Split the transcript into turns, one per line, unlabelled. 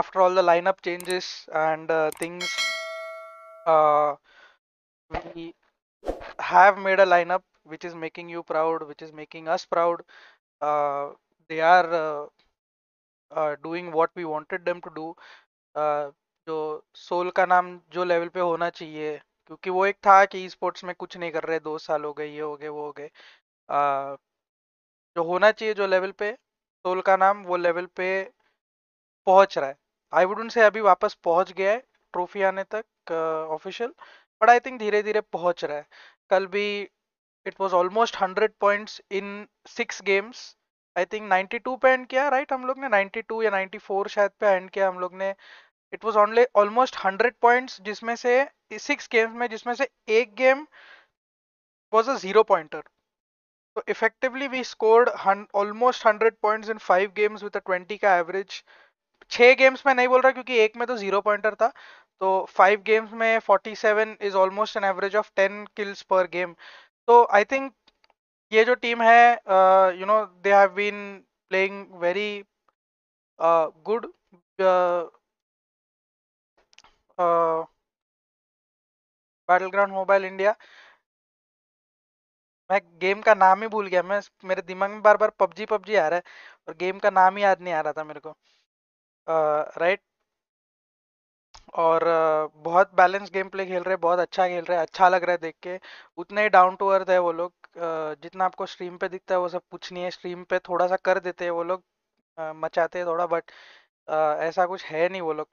after all the lineup changes and uh, things, uh, we have made a lineup which is making you proud, which is making us proud. Uh, they are uh, uh doing what we wanted them to do. uh जो Soul का नाम जो level पे होना चाहिए क्योंकि वो एक था कि ई स्पोर्ट्स में कुछ नहीं कर रहे दो साल हो गए ये हो गए वो हो गए जो होना चाहिए जो लेवल पे सोल का नाम वो लेवल पे पहुंच रहा है आई वुडन से अभी वापस पहुंच गया है ट्रॉफी आने तक ऑफिशियल बट आई थिंक धीरे धीरे पहुंच रहा है कल भी it was almost hundred points in six games I think two पे एंड किया राइट right? हम लोग ने टू या फोर शायद पे एंड किया हम लोग ने it was only almost hundred points जिसमें से सिक्स गेम्स में जिसमें से एक game was a zero pointer तो effectively we scored almost hundred points in five games with twenty का एवरेज छह गेम्स में नहीं बोल रहा क्योंकि एक में तो जीरो पॉइंटर था तो फाइव गेम्स में forty seven is almost an average of ten kills per game तो आई थिंक ये जो टीम है you know they have been playing very good battle ground mobile India मैं गेम का नाम ही भूल गया मैं मेरे दिमाग में बार बार पबजी पबजी आ रहा है और गेम का नाम ही याद नहीं आ रहा था मेरे को राइट और बहुत बैलेंस गेम प्ले खेल रहे बहुत अच्छा खेल रहे अच्छा लग रहा है देख के उतने ही डाउन टू अर्थ है वो लोग जितना आपको स्ट्रीम पे दिखता है वो सब कुछ नहीं है स्ट्रीम पे थोड़ा सा कर देते हैं वो लोग मचाते हैं थोड़ा बट ऐसा कुछ है नहीं वो लोग का